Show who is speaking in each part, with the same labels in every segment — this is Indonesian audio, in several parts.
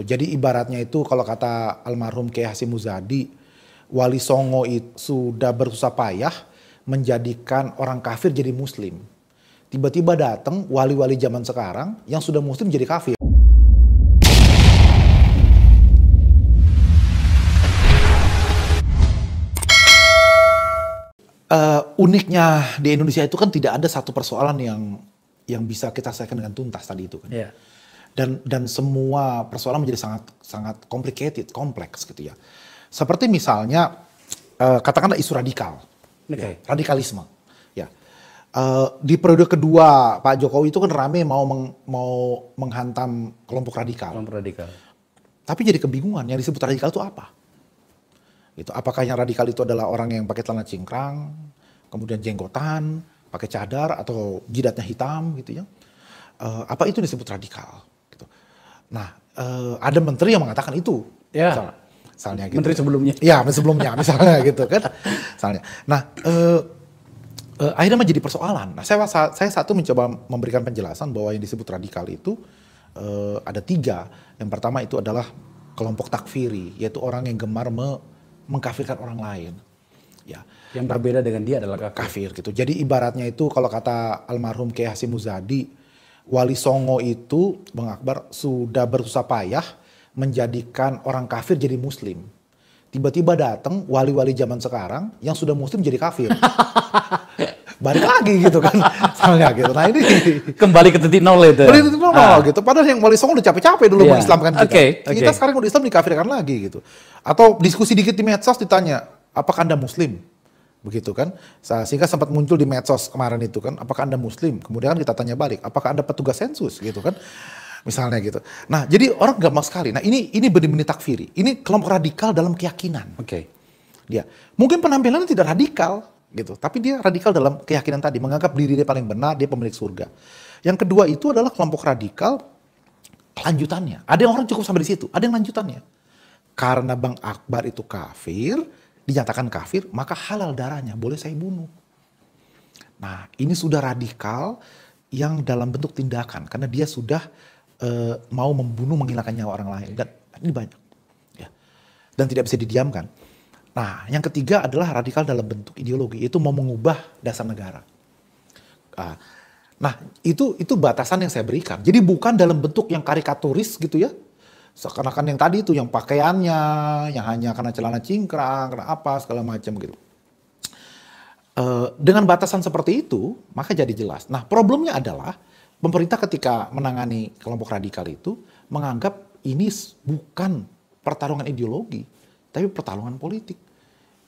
Speaker 1: Gitu. Jadi ibaratnya itu kalau kata almarhum Kiai Hasim Muzadi, Wali Songo itu sudah bersusah payah menjadikan orang kafir jadi muslim. Tiba-tiba datang wali-wali zaman sekarang yang sudah muslim jadi kafir. Uh, uniknya di Indonesia itu kan tidak ada satu persoalan yang yang bisa kita selesaikan dengan tuntas tadi itu kan. Yeah dan dan semua persoalan menjadi sangat sangat complicated, kompleks gitu ya. Seperti misalnya uh, katakanlah isu radikal, okay. ya, radikalisme. Ya uh, di periode kedua Pak Jokowi itu kan rame mau meng, mau menghantam kelompok radikal. Kelompok radikal. Tapi jadi kebingungan yang disebut radikal itu apa? Gitu. Apakah yang radikal itu adalah orang yang pakai celana cingkrang, kemudian jenggotan, pakai cadar atau jidatnya hitam gitu ya? Uh, apa itu disebut radikal? Nah, uh, ada menteri yang mengatakan itu. Ya. Misalnya, misalnya gitu. Menteri sebelumnya. Ya, sebelumnya misalnya gitu kan. Misalnya. Nah, uh, uh, akhirnya menjadi persoalan. Nah, saya, saya satu mencoba memberikan penjelasan bahwa yang disebut radikal itu uh, ada tiga. Yang pertama itu adalah kelompok takfiri, yaitu orang yang gemar me mengkafirkan orang lain. Ya. Yang berbeda dengan dia adalah kafir. kafir gitu. Jadi ibaratnya itu kalau kata almarhum Kiai Hasim Muzadi, Wali Songo itu, Bang Akbar, sudah berusaha payah menjadikan orang kafir jadi muslim. Tiba-tiba datang wali-wali zaman sekarang yang sudah muslim jadi kafir. Balik lagi gitu kan. Sama gitu. Nah ini. Kembali ke titik nol itu. Kembali ke titik nol ah. gitu. Padahal yang wali Songo udah capek-capek dulu yeah. mengislamkan kita. Okay, okay. Kita sekarang udah Islam dikafirkan lagi gitu. Atau diskusi dikit di medsos ditanya, apakah Anda muslim? begitu kan sehingga sempat muncul di medsos kemarin itu kan apakah anda muslim kemudian kita tanya balik apakah anda petugas sensus gitu kan misalnya gitu nah jadi orang gampang sekali nah ini ini benar-benar takfiri ini kelompok radikal dalam keyakinan oke okay. dia mungkin penampilannya tidak radikal gitu tapi dia radikal dalam keyakinan tadi menganggap diri dia paling benar dia pemilik surga yang kedua itu adalah kelompok radikal lanjutannya ada yang orang cukup sampai di situ ada yang lanjutannya karena bang Akbar itu kafir dinyatakan kafir, maka halal darahnya, boleh saya bunuh. Nah, ini sudah radikal yang dalam bentuk tindakan karena dia sudah e, mau membunuh menghilangkan nyawa orang lain dan ini banyak. Ya. Dan tidak bisa didiamkan. Nah, yang ketiga adalah radikal dalam bentuk ideologi, itu mau mengubah dasar negara. Ah, nah, itu itu batasan yang saya berikan. Jadi bukan dalam bentuk yang karikaturis gitu ya, seakan-akan yang tadi itu yang pakaiannya yang hanya karena celana cingkrang karena apa segala macam gitu e, dengan batasan seperti itu maka jadi jelas nah problemnya adalah pemerintah ketika menangani kelompok radikal itu menganggap ini bukan pertarungan ideologi tapi pertarungan politik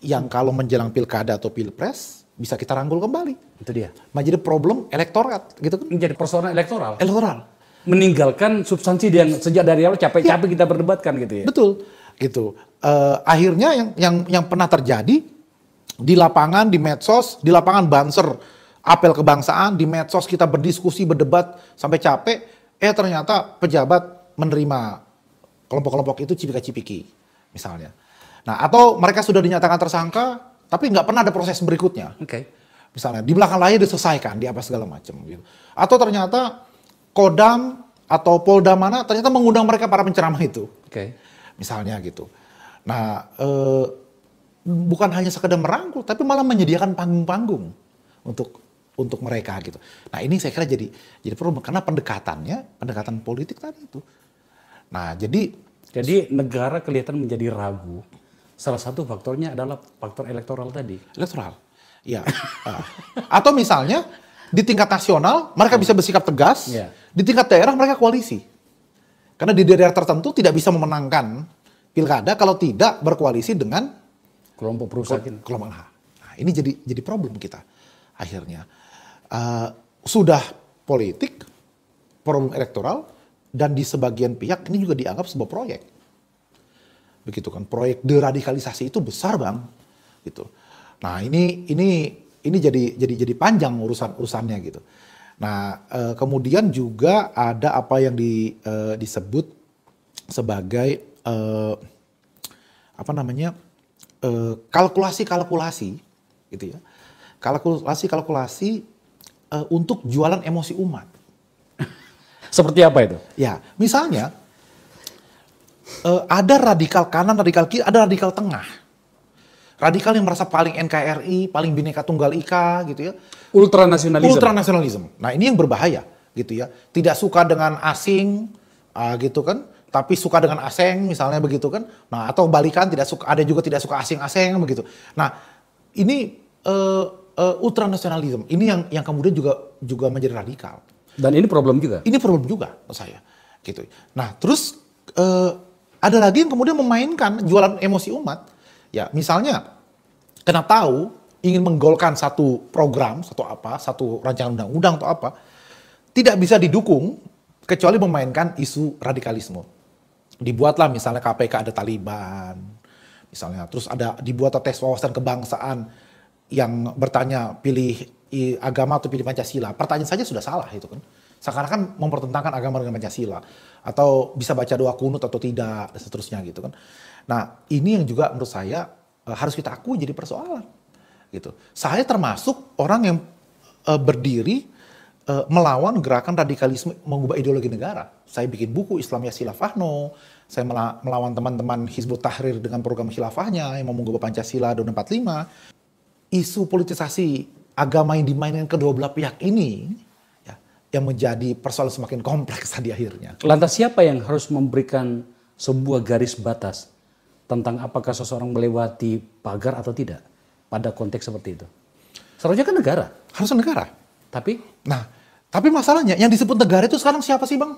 Speaker 1: yang kalau menjelang pilkada atau pilpres bisa kita rangkul kembali. Itu dia. Menjadi problem elektorat
Speaker 2: gitu kan. Menjadi persoalan elektoral. Elektoral meninggalkan substansi yang sejak dari awal capek-capek ya. kita
Speaker 1: perdebatkan gitu ya. Betul, gitu. Uh, akhirnya yang yang yang pernah terjadi di lapangan, di medsos, di lapangan banser, apel kebangsaan, di medsos kita berdiskusi, berdebat sampai capek. Eh ternyata pejabat menerima kelompok-kelompok itu cipika-cipiki misalnya. Nah atau mereka sudah dinyatakan tersangka, tapi nggak pernah ada proses berikutnya. Oke. Okay. Misalnya di belakang layar diselesaikan, di apa segala macam gitu. Atau ternyata Kodam atau Polda mana ternyata mengundang mereka para penceramah itu. Oke. Okay. Misalnya gitu. Nah, eh, bukan hanya sekedar merangkul tapi malah menyediakan panggung-panggung untuk untuk mereka gitu. Nah, ini saya kira jadi jadi perlu karena pendekatannya, pendekatan politik tadi itu. Nah, jadi
Speaker 2: jadi negara kelihatan menjadi ragu. Salah satu faktornya adalah faktor elektoral
Speaker 1: tadi. Elektoral. Ya. Atau misalnya di tingkat nasional mereka hmm. bisa bersikap tegas, yeah. di tingkat daerah mereka koalisi. Karena di daerah tertentu tidak bisa memenangkan pilkada kalau tidak berkoalisi dengan kelompok perusahaan kelompok H. Nah, ini jadi jadi problem kita akhirnya. Uh, sudah politik, problem elektoral, dan di sebagian pihak ini juga dianggap sebuah proyek. Begitu kan, proyek deradikalisasi itu besar bang. Gitu. Nah ini ini ini jadi jadi jadi panjang urusan urusannya gitu. Nah, eh, kemudian juga ada apa yang di, eh, disebut sebagai eh, apa namanya kalkulasi-kalkulasi, eh, gitu ya, kalkulasi-kalkulasi eh, untuk jualan emosi umat. Seperti apa itu? Ya, misalnya eh, ada radikal kanan, radikal kiri, ada radikal tengah radikal yang merasa paling NKRI, paling bineka tunggal ika gitu ya. Ultranasionalisme. Ultranasionalisme. Nah ini yang berbahaya gitu ya. Tidak suka dengan asing uh, gitu kan, tapi suka dengan aseng misalnya begitu kan. Nah atau balikan tidak suka ada juga tidak suka asing aseng begitu. Nah ini uh, eh, uh, eh, ultranasionalisme ini yang yang kemudian juga juga menjadi radikal. Dan ini problem juga. Ini problem juga menurut saya gitu. Nah terus uh, ada lagi yang kemudian memainkan jualan emosi umat. Ya misalnya kena tahu ingin menggolkan satu program, satu apa, satu rancangan undang-undang atau apa, tidak bisa didukung kecuali memainkan isu radikalisme. Dibuatlah misalnya KPK ada Taliban, misalnya terus ada dibuat tes wawasan kebangsaan yang bertanya pilih agama atau pilih Pancasila. Pertanyaan saja sudah salah itu kan. Seakan-akan kan mempertentangkan agama dengan Pancasila atau bisa baca doa kunut atau tidak dan seterusnya gitu kan. Nah, ini yang juga menurut saya Eh, harus kita akui jadi persoalan gitu. Saya termasuk orang yang uh, berdiri uh, melawan gerakan radikalisme mengubah ideologi negara. Saya bikin buku Islamia Silafahno, saya melawan teman-teman Hizbut Tahrir dengan program khilafahnya yang mau mengubah Pancasila 45. Isu politisasi agama yang dimainkan kedua belah pihak ini ya, yang menjadi persoalan semakin kompleks tadi akhirnya. Lantas siapa yang harus memberikan
Speaker 2: sebuah garis batas tentang apakah seseorang melewati pagar atau tidak
Speaker 1: pada konteks seperti itu. Seharusnya kan negara. Harusnya negara. Tapi? Nah, tapi masalahnya yang disebut negara itu sekarang siapa sih bang?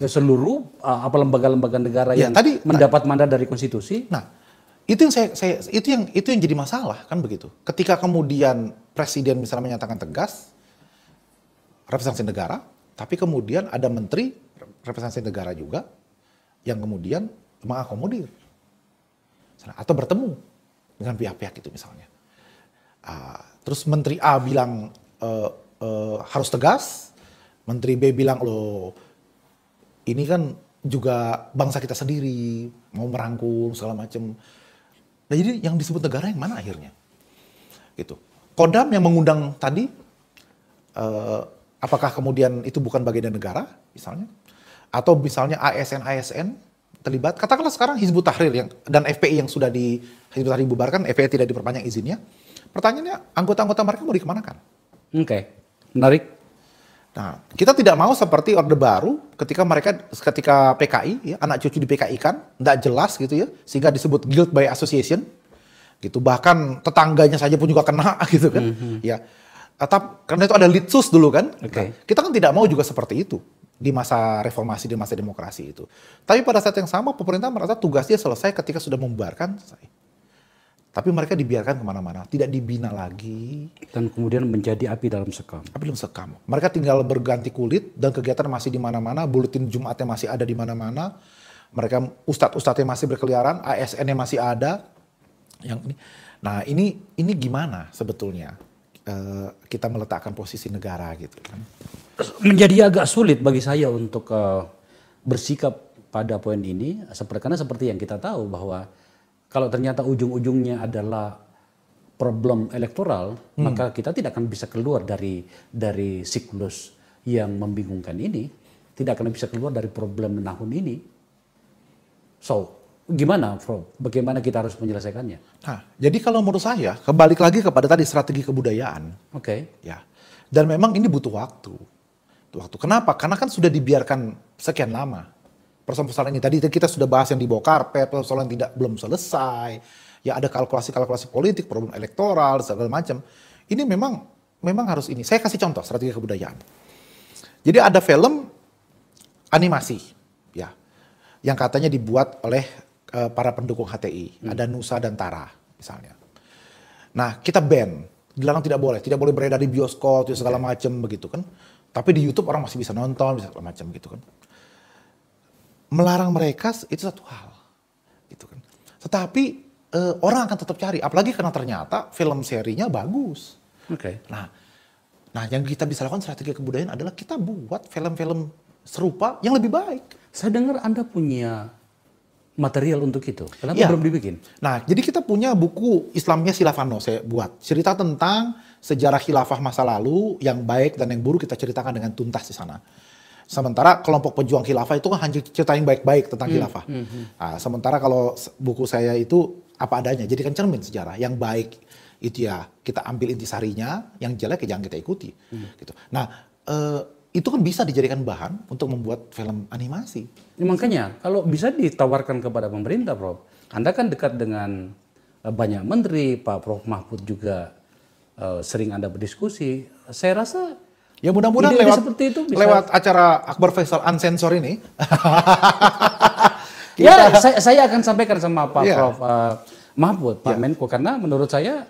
Speaker 1: Ya, seluruh uh, apa lembaga-lembaga negara ya, yang tadi, mendapat mandat dari konstitusi. Nah, itu yang saya, saya itu yang itu yang jadi masalah kan begitu. Ketika kemudian presiden misalnya menyatakan tegas representasi negara, tapi kemudian ada menteri representasi negara juga yang kemudian mengakomodir atau bertemu dengan pihak-pihak itu misalnya. Uh, terus Menteri A bilang uh, uh, harus tegas, Menteri B bilang loh ini kan juga bangsa kita sendiri mau merangkul segala macam. Nah, jadi yang disebut negara yang mana akhirnya? Gitu. Kodam yang mengundang tadi, uh, apakah kemudian itu bukan bagian dari negara misalnya? atau misalnya ASN-ASN terlibat, katakanlah sekarang Hizbut Tahrir yang, dan FPI yang sudah di Hizbut Tahrir dibubarkan, FPI tidak diperpanjang izinnya. Pertanyaannya, anggota-anggota mereka mau dikemanakan? Oke, okay. menarik. Nah, kita tidak mau seperti Orde Baru ketika mereka ketika PKI ya, anak cucu di PKI kan tidak jelas gitu ya, sehingga disebut guilt by association gitu. Bahkan tetangganya saja pun juga kena gitu kan. Mm -hmm. Ya. Tetap karena itu ada litsus dulu kan. Okay. Nah, kita kan tidak mau juga seperti itu di masa reformasi, di masa demokrasi itu. Tapi pada saat yang sama pemerintah merasa tugasnya selesai ketika sudah membubarkan, Tapi mereka dibiarkan kemana-mana, tidak dibina lagi. Dan kemudian menjadi api dalam sekam. Api dalam sekam. Mereka tinggal berganti kulit dan kegiatan masih di mana-mana, buletin Jumatnya masih ada di mana-mana. Mereka ustadz-ustadznya masih berkeliaran, ASN-nya masih ada. Yang ini. Nah ini ini gimana sebetulnya uh, kita meletakkan posisi negara gitu kan? menjadi agak sulit bagi saya untuk uh, bersikap
Speaker 2: pada poin ini seperti karena seperti yang kita tahu bahwa kalau ternyata ujung-ujungnya adalah problem elektoral hmm. maka kita tidak akan bisa keluar dari dari siklus yang membingungkan ini tidak akan bisa keluar dari problem menahun
Speaker 1: ini so gimana Bro bagaimana kita harus menyelesaikannya nah jadi kalau menurut saya kembali lagi kepada tadi strategi kebudayaan oke okay. ya dan memang ini butuh waktu waktu. Kenapa? Karena kan sudah dibiarkan sekian lama. Persoalan-persoalan ini tadi kita sudah bahas yang dibawa karpet, persoalan tidak belum selesai. Ya ada kalkulasi-kalkulasi politik, problem elektoral, segala macam. Ini memang memang harus ini. Saya kasih contoh strategi kebudayaan. Jadi ada film animasi ya yang katanya dibuat oleh uh, para pendukung HTI. Hmm. Ada Nusa dan Tara misalnya. Nah, kita ban, dilarang tidak boleh, tidak boleh beredar di bioskop, segala macam begitu kan. Tapi di YouTube orang masih bisa nonton, bisa segala macam gitu kan. Melarang mereka itu satu hal, gitu kan. Tetapi eh, orang akan tetap cari, apalagi karena ternyata film serinya bagus. Oke. Okay. Nah, nah yang kita bisa lakukan strategi kebudayaan adalah kita buat film-film serupa yang lebih baik. Saya dengar Anda punya material untuk itu. Kenapa ya. belum dibikin? Nah, jadi kita punya buku Islamnya Silafano saya buat. Cerita tentang sejarah khilafah masa lalu yang baik dan yang buruk kita ceritakan dengan tuntas di sana. Sementara kelompok pejuang khilafah itu kan hanya cerita yang baik-baik tentang hmm, khilafah. Hmm, hmm. Nah, sementara kalau buku saya itu apa adanya, jadi kan cermin sejarah yang baik itu ya kita ambil intisarinya, yang jelek ya jangan kita ikuti. Hmm. Gitu. Nah, eh, itu kan bisa dijadikan bahan untuk membuat film animasi. Ya,
Speaker 2: makanya kalau bisa ditawarkan kepada pemerintah, Prof. Anda kan dekat dengan eh, banyak menteri, Pak Prof Mahfud juga uh, sering Anda berdiskusi. Saya rasa Ya mudah-mudahan lewat seperti itu bisa... lewat
Speaker 1: acara Akbar Faisal Uncensor ini. Ya, kita... Ya, saya, saya akan sampaikan
Speaker 2: sama Pak ya. Prof uh, Mahfud, Pak ya. Menko karena menurut saya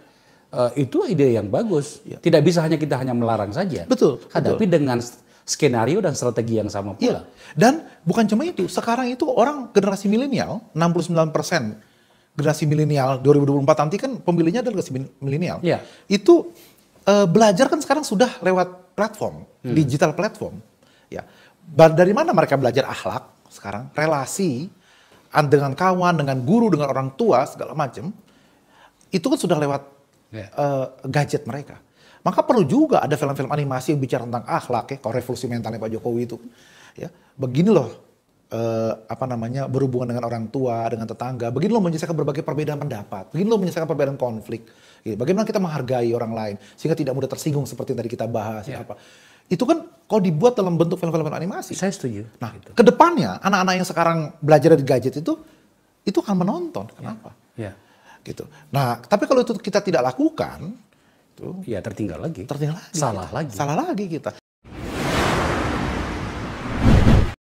Speaker 2: uh, itu ide yang bagus. Ya. Tidak bisa hanya kita hanya melarang saja.
Speaker 1: Betul. Hadapi betul. dengan skenario dan strategi yang sama pula. Iya. Dan bukan cuma itu, sekarang itu orang generasi milenial 69% generasi milenial 2024 nanti kan pemilihnya adalah generasi milenial. Iya. Itu uh, belajar kan sekarang sudah lewat platform, hmm. digital platform. Ya. Dari mana mereka belajar akhlak sekarang? Relasi dengan kawan, dengan guru, dengan orang tua segala macam. Itu kan sudah lewat yeah. Iya. uh, gadget mereka. Maka perlu juga ada film-film animasi yang bicara tentang akhlak ya, kalau revolusi mentalnya Pak Jokowi itu. Ya, begini loh eh, apa namanya berhubungan dengan orang tua, dengan tetangga. Begini loh menyelesaikan berbagai perbedaan pendapat. Begini loh menyelesaikan perbedaan konflik. Gitu. Bagaimana kita menghargai orang lain sehingga tidak mudah tersinggung seperti yang tadi kita bahas ya. ya. apa. Itu kan kalau dibuat dalam bentuk film-film animasi. Saya setuju. Nah, gitu. kedepannya anak-anak yang sekarang belajar dari gadget itu itu akan menonton. Kenapa?
Speaker 2: Ya. ya.
Speaker 1: Gitu. Nah, tapi kalau itu kita tidak lakukan, itu ya tertinggal lagi tertinggal lagi salah lagi salah lagi kita